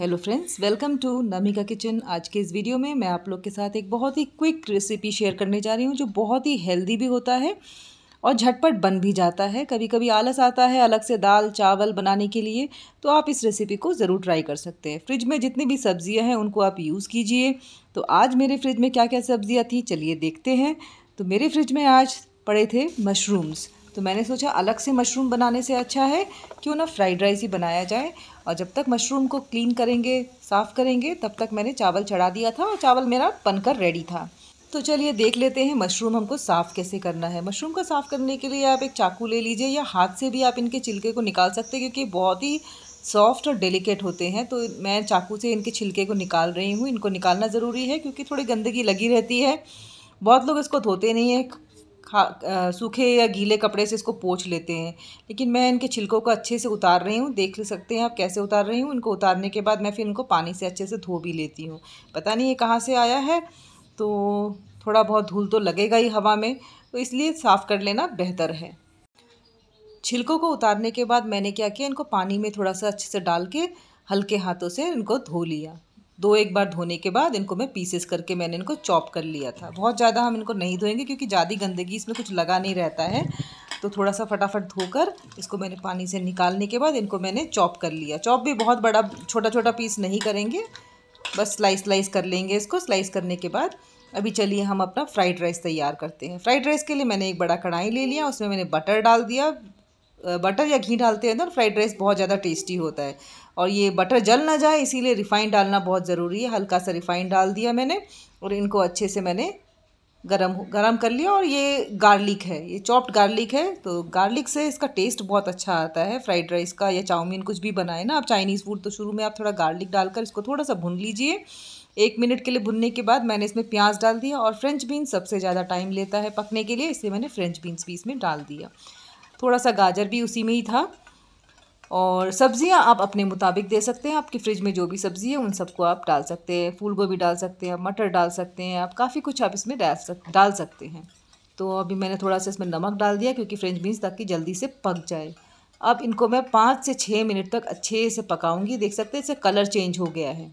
hello friends welcome to Namika kitchen आज के इस वीडियो में मैं आप लोग के साथ एक बहुत ही क्विक रेसिपी शेयर करने जा रही हूँ जो बहुत ही हेल्दी भी होता है और झटपट बन भी जाता है कभी कभी आलस आता है अलग से दाल चावल बनाने के लिए तो आप इस रेसिपी को ज़रूर ट्राई कर सकते हैं फ्रिज में जितनी भी सब्ज़ियाँ हैं उनको आप यूज़ कीजिए तो आज मेरे फ्रिज में क्या क्या सब्ज़ियाँ थी चलिए देखते हैं तो मेरे फ्रिज में आज पड़े थे मशरूम्स तो मैंने सोचा अलग से मशरूम बनाने से अच्छा है क्यों ना फ्राइड राइस ही बनाया जाए और जब तक मशरूम को क्लीन करेंगे साफ़ करेंगे तब तक मैंने चावल चढ़ा दिया था और चावल मेरा बनकर रेडी था तो चलिए देख लेते हैं मशरूम हमको साफ़ कैसे करना है मशरूम को साफ़ करने के लिए आप एक चाकू ले लीजिए या हाथ से भी आप इनके छिलके को निकाल सकते हैं क्योंकि बहुत ही सॉफ्ट और डेलिकेट होते हैं तो मैं चाकू से इनके छिलके को निकाल रही हूँ इनको निकालना ज़रूरी है क्योंकि थोड़ी गंदगी लगी रहती है बहुत लोग इसको धोते नहीं हैं खा आ, सूखे या गीले कपड़े से इसको पोछ लेते हैं लेकिन मैं इनके छिलकों को अच्छे से उतार रही हूँ देख सकते हैं आप कैसे उतार रही हूँ इनको उतारने के बाद मैं फिर इनको पानी से अच्छे से धो भी लेती हूँ पता नहीं ये कहाँ से आया है तो थोड़ा बहुत धूल तो लगेगा ही हवा में तो इसलिए साफ़ कर लेना बेहतर है छिलकों को उतारने के बाद मैंने क्या किया इनको पानी में थोड़ा सा अच्छे से डाल के हल्के हाथों से इनको धो लिया दो एक बार धोने के बाद इनको मैं पीसेस करके मैंने इनको चॉप कर लिया था बहुत ज़्यादा हम इनको नहीं धोएंगे क्योंकि ज़्यादा गंदगी इसमें कुछ लगा नहीं रहता है तो थोड़ा सा फटाफट धोकर इसको मैंने पानी से निकालने के बाद इनको मैंने चॉप कर लिया चॉप भी बहुत बड़ा छोटा छोटा पीस नहीं करेंगे बस स्लाइस स्लाइस कर लेंगे इसको स्लाइस करने के बाद अभी चलिए हम अपना फ्राइड राइस तैयार करते हैं फ्राइड राइस के लिए मैंने एक बड़ा कढ़ाई ले लिया उसमें मैंने बटर डाल दिया बटर या घी डालते हैं ना फ्राइड राइस बहुत ज़्यादा टेस्टी होता है और ये बटर जल ना जाए इसीलिए रिफ़ाइंड डालना बहुत ज़रूरी है हल्का सा रिफ़ाइंड डाल दिया मैंने और इनको अच्छे से मैंने गरम गरम कर लिया और ये गार्लिक है ये चॉप्ड गार्लिक है तो गार्लिक से इसका टेस्ट बहुत अच्छा आता है फ्राइड राइस का या चाउमीन कुछ भी बनाए ना आप चाइनीज़ फूड तो शुरू में आप थोड़ा गार्लिक डालकर इसको थोड़ा सा भून लीजिए एक मिनट के लिए भुनने के बाद मैंने इसमें प्याज डाल दिया और फ्रेंच बीन्स सबसे ज़्यादा टाइम लेता है पकने के लिए इसलिए मैंने फ्रेंच बीन्स भी इसमें डाल दिया थोड़ा सा गाजर भी उसी में ही था और सब्ज़ियाँ आप अपने मुताबिक दे सकते हैं आपकी फ्रिज में जो भी सब्ज़ी है उन सबको आप डाल सकते हैं फूल गोभी डाल सकते हैं मटर डाल सकते हैं आप काफ़ी कुछ आप इसमें डाल सक डाल सकते हैं तो अभी मैंने थोड़ा सा इसमें नमक डाल दिया क्योंकि फ्रेंच बीन्स ताकि जल्दी से पक जाए अब इनको मैं पाँच से छः मिनट तक अच्छे से पकाऊंगी देख सकते हैं इससे कलर चेंज हो गया है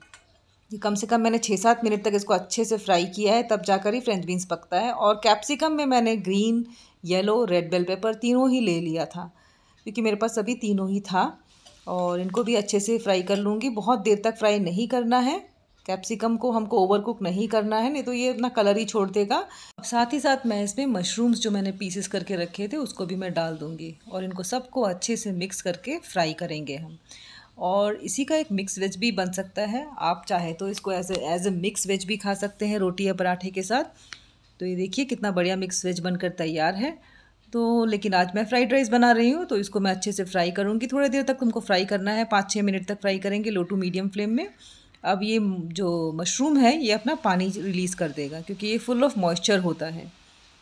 ये कम से कम मैंने छः सात मिनट तक इसको अच्छे से फ्राई किया है तब जाकर ही फ्रेंच बीन्स पकता है और कैप्सिकम में मैंने green yellow red bell pepper तीनों ही ले लिया था क्योंकि मेरे पास अभी तीनों ही था और इनको भी अच्छे से फ्राई कर लूँगी बहुत देर तक फ्राई नहीं करना है कैप्सिकम को हमको ओवर कुक नहीं करना है नहीं तो ये अपना कलर ही छोड़ देगा अब साथ ही साथ मैं इसमें मशरूम्स जो मैंने पीसेस करके रखे थे उसको भी मैं डाल दूँगी और इनको सबको अच्छे से मिक्स करके फ्राई करेंगे हम और इसी का एक मिक्स वेज भी बन सकता है आप चाहे तो इसको as as a mix veg भी खा सकते हैं रोटी या पराठे के साथ तो ये देखिए कितना बढ़िया मिक्स वेज बनकर तैयार है तो लेकिन आज मैं फ्राइड राइस बना रही हूँ तो इसको मैं अच्छे से फ्राई करूँगी थोड़ी देर तक तुमको फ्राई करना है पाँच छः मिनट तक फ्राई करेंगे लो टू मीडियम फ्लेम में अब ये जो मशरूम है ये अपना पानी रिलीज़ कर देगा क्योंकि ये फुल ऑफ मॉइस्चर होता है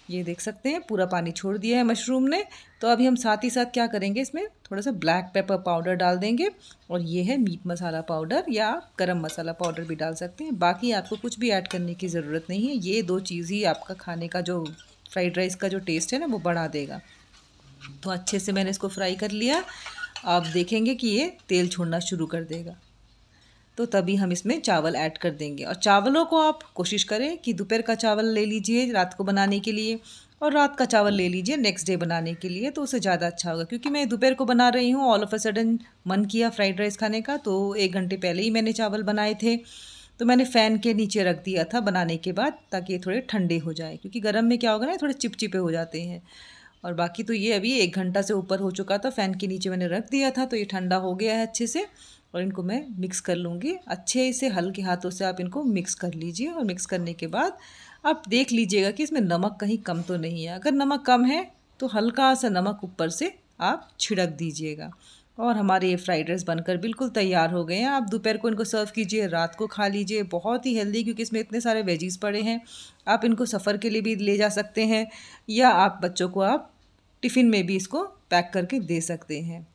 ये देख सकते हैं पूरा पानी छोड़ दिया है मशरूम ने तो अभी हम साथ ही साथ क्या करेंगे इसमें थोड़ा सा ब्लैक पेपर पाउडर डाल देंगे और ये है मीट मसाला पाउडर या गरम मसाला पाउडर भी डाल सकते हैं बाकी आपको कुछ भी ऐड करने की ज़रूरत नहीं है ये दो चीज़ ही आपका खाने का जो फ्राइड राइस का जो टेस्ट है ना वो बढ़ा देगा तो अच्छे से मैंने इसको फ्राई कर लिया आप देखेंगे कि ये तेल छोड़ना शुरू कर देगा तो तभी हम इसमें चावल ऐड कर देंगे और चावलों को आप कोशिश करें कि दोपहर का चावल ले लीजिए रात को बनाने के लिए और रात का चावल ले लीजिए नेक्स्ट डे बनाने के लिए तो उसे ज़्यादा अच्छा होगा क्योंकि मैं दोपहर को बना रही हूँ ऑल ऑफ अ सडन मन किया फ्राइड राइस खाने का तो एक घंटे पहले ही मैंने चावल बनाए थे तो मैंने फ़ैन के नीचे रख दिया था बनाने के बाद ताकि ये थोड़े ठंडे हो जाए क्योंकि गर्म में क्या होगा ना थोड़े चिपचिपे हो जाते हैं और बाकी तो ये अभी एक घंटा से ऊपर हो चुका था फ़ैन के नीचे मैंने रख दिया था तो ये ठंडा हो गया है अच्छे से और इनको मैं मिक्स कर लूँगी अच्छे से हल्के हाथों से आप इनको मिक्स कर लीजिए और मिक्स करने के बाद आप देख लीजिएगा कि इसमें नमक कहीं कम तो नहीं है अगर नमक कम है तो हल्का सा नमक ऊपर से आप छिड़क दीजिएगा और हमारे ये फ्राइड राइस बनकर बिल्कुल तैयार हो गए हैं आप दोपहर को इनको सर्व कीजिए रात को खा लीजिए बहुत ही हेल्दी क्योंकि इसमें इतने सारे वेजीज़ पड़े हैं आप इनको सफ़र के लिए भी ले जा सकते हैं या आप बच्चों को आप टिफ़िन में भी इसको पैक करके दे सकते हैं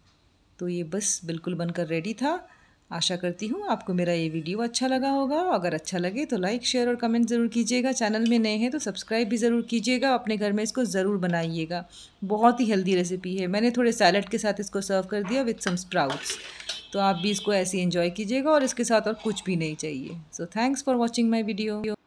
तो ये बस बिल्कुल बनकर रेडी था आशा करती हूँ आपको मेरा ये वीडियो अच्छा लगा होगा अगर अच्छा लगे तो लाइक शेयर और कमेंट ज़रूर कीजिएगा चैनल में नए हैं तो सब्सक्राइब भी ज़रूर कीजिएगा अपने घर में इसको ज़रूर बनाइएगा बहुत ही हेल्दी रेसिपी है मैंने थोड़े सैलड के साथ इसको सर्व कर दिया विथ सम स्प्राउट्स तो आप भी इसको ऐसे ही इन्जॉय कीजिएगा और इसके साथ और कुछ भी नहीं चाहिए so thanks for watching my video